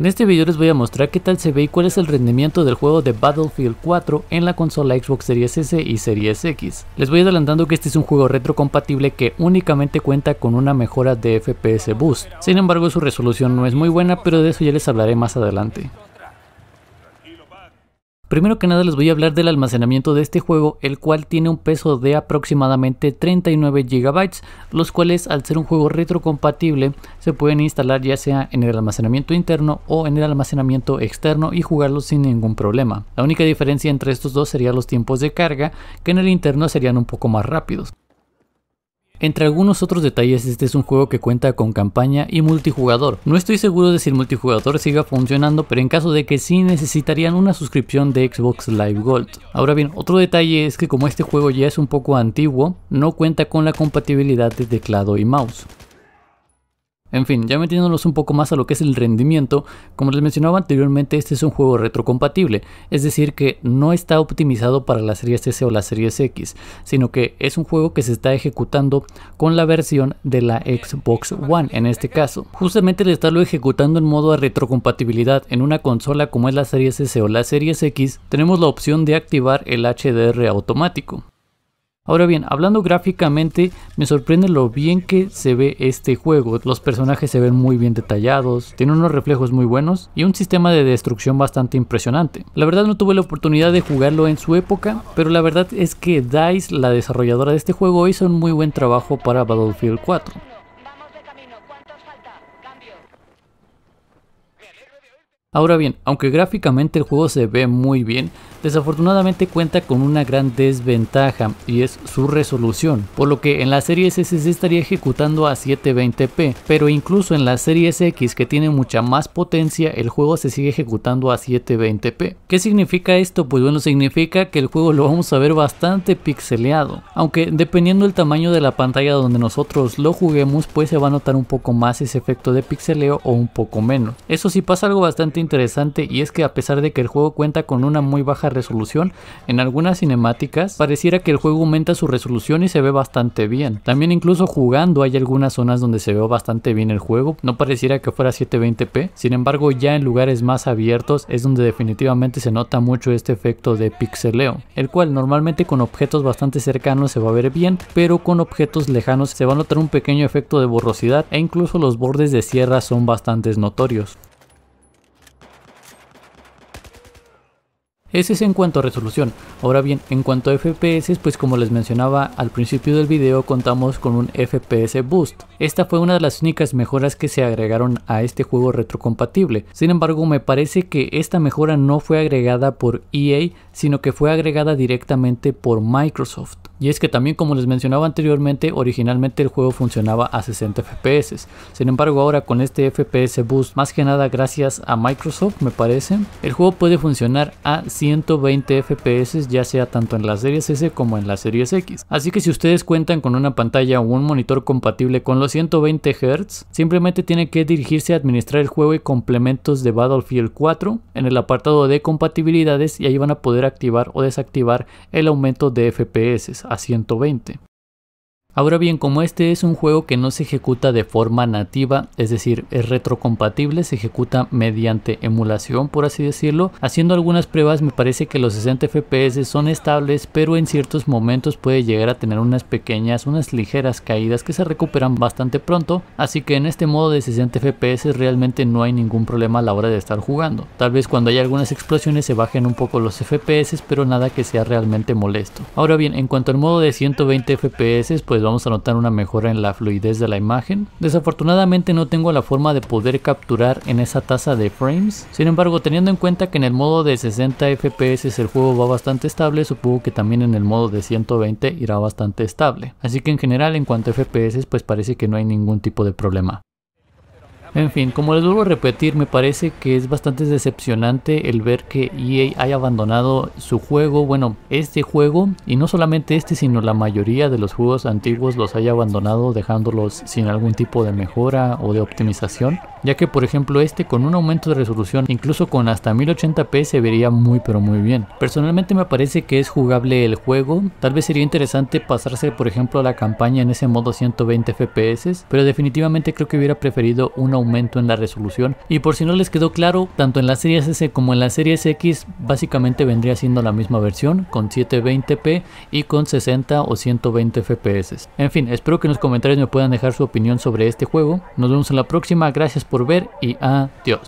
En este video les voy a mostrar qué tal se ve y cuál es el rendimiento del juego de Battlefield 4 en la consola Xbox Series S y Series X. Les voy adelantando que este es un juego retrocompatible que únicamente cuenta con una mejora de FPS Boost. Sin embargo su resolución no es muy buena pero de eso ya les hablaré más adelante. Primero que nada les voy a hablar del almacenamiento de este juego, el cual tiene un peso de aproximadamente 39 GB, los cuales al ser un juego retrocompatible se pueden instalar ya sea en el almacenamiento interno o en el almacenamiento externo y jugarlos sin ningún problema. La única diferencia entre estos dos serían los tiempos de carga, que en el interno serían un poco más rápidos. Entre algunos otros detalles, este es un juego que cuenta con campaña y multijugador. No estoy seguro de si el multijugador siga funcionando, pero en caso de que sí necesitarían una suscripción de Xbox Live Gold. Ahora bien, otro detalle es que como este juego ya es un poco antiguo, no cuenta con la compatibilidad de teclado y mouse. En fin, ya metiéndonos un poco más a lo que es el rendimiento, como les mencionaba anteriormente, este es un juego retrocompatible, es decir, que no está optimizado para la serie S o la serie X, sino que es un juego que se está ejecutando con la versión de la Xbox One en este caso. Justamente al estarlo ejecutando en modo de retrocompatibilidad en una consola como es la serie S o la serie X, tenemos la opción de activar el HDR automático. Ahora bien, hablando gráficamente, me sorprende lo bien que se ve este juego. Los personajes se ven muy bien detallados, tiene unos reflejos muy buenos y un sistema de destrucción bastante impresionante. La verdad no tuve la oportunidad de jugarlo en su época, pero la verdad es que DICE, la desarrolladora de este juego, hizo un muy buen trabajo para Battlefield 4. Ahora bien, aunque gráficamente el juego se ve muy bien, desafortunadamente cuenta con una gran desventaja y es su resolución, por lo que en la serie S se estaría ejecutando a 720p, pero incluso en la serie X que tiene mucha más potencia el juego se sigue ejecutando a 720p. ¿Qué significa esto? Pues bueno, significa que el juego lo vamos a ver bastante pixeleado, aunque dependiendo del tamaño de la pantalla donde nosotros lo juguemos pues se va a notar un poco más ese efecto de pixeleo o un poco menos. Eso sí pasa algo bastante interesante y es que a pesar de que el juego cuenta con una muy baja resolución, en algunas cinemáticas pareciera que el juego aumenta su resolución y se ve bastante bien. También incluso jugando hay algunas zonas donde se ve bastante bien el juego, no pareciera que fuera 720p, sin embargo ya en lugares más abiertos es donde definitivamente se nota mucho este efecto de pixeleo, el cual normalmente con objetos bastante cercanos se va a ver bien, pero con objetos lejanos se va a notar un pequeño efecto de borrosidad e incluso los bordes de sierra son bastante notorios. Ese es en cuanto a resolución. Ahora bien, en cuanto a FPS, pues como les mencionaba al principio del video, contamos con un FPS Boost. Esta fue una de las únicas mejoras que se agregaron a este juego retrocompatible. Sin embargo, me parece que esta mejora no fue agregada por EA, sino que fue agregada directamente por Microsoft. Y es que también como les mencionaba anteriormente, originalmente el juego funcionaba a 60 FPS. Sin embargo ahora con este FPS Boost, más que nada gracias a Microsoft me parece, el juego puede funcionar a 120 FPS ya sea tanto en las series S como en las series X. Así que si ustedes cuentan con una pantalla o un monitor compatible con los 120 Hz, simplemente tienen que dirigirse a administrar el juego y complementos de Battlefield 4 en el apartado de compatibilidades y ahí van a poder activar o desactivar el aumento de FPS a 120. Ahora bien, como este es un juego que no se ejecuta de forma nativa, es decir, es retrocompatible, se ejecuta mediante emulación, por así decirlo, haciendo algunas pruebas me parece que los 60 FPS son estables, pero en ciertos momentos puede llegar a tener unas pequeñas, unas ligeras caídas que se recuperan bastante pronto, así que en este modo de 60 FPS realmente no hay ningún problema a la hora de estar jugando. Tal vez cuando haya algunas explosiones se bajen un poco los FPS, pero nada que sea realmente molesto. Ahora bien, en cuanto al modo de 120 FPS, pues vamos a notar una mejora en la fluidez de la imagen. Desafortunadamente no tengo la forma de poder capturar en esa tasa de frames, sin embargo teniendo en cuenta que en el modo de 60 fps el juego va bastante estable, supongo que también en el modo de 120 irá bastante estable. Así que en general en cuanto a fps pues parece que no hay ningún tipo de problema. En fin, como les vuelvo a repetir, me parece que es bastante decepcionante el ver que EA haya abandonado su juego, bueno, este juego, y no solamente este, sino la mayoría de los juegos antiguos los haya abandonado dejándolos sin algún tipo de mejora o de optimización, ya que por ejemplo este con un aumento de resolución, incluso con hasta 1080p se vería muy pero muy bien. Personalmente me parece que es jugable el juego, tal vez sería interesante pasarse por ejemplo a la campaña en ese modo 120 fps, pero definitivamente creo que hubiera preferido uno aumento en la resolución. Y por si no les quedó claro, tanto en la serie S como en la serie X básicamente vendría siendo la misma versión con 720p y con 60 o 120 fps. En fin, espero que en los comentarios me puedan dejar su opinión sobre este juego. Nos vemos en la próxima, gracias por ver y adiós.